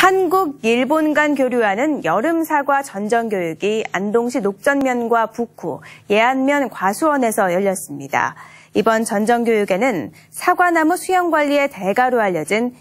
한국, 일본 간 교류하는 여름 사과 전정 교육이 안동시 녹전면과 북구, 예안면 과수원에서 열렸습니다. 이번 전정 교육에는 사과나무 수영 관리의 대가로 알려진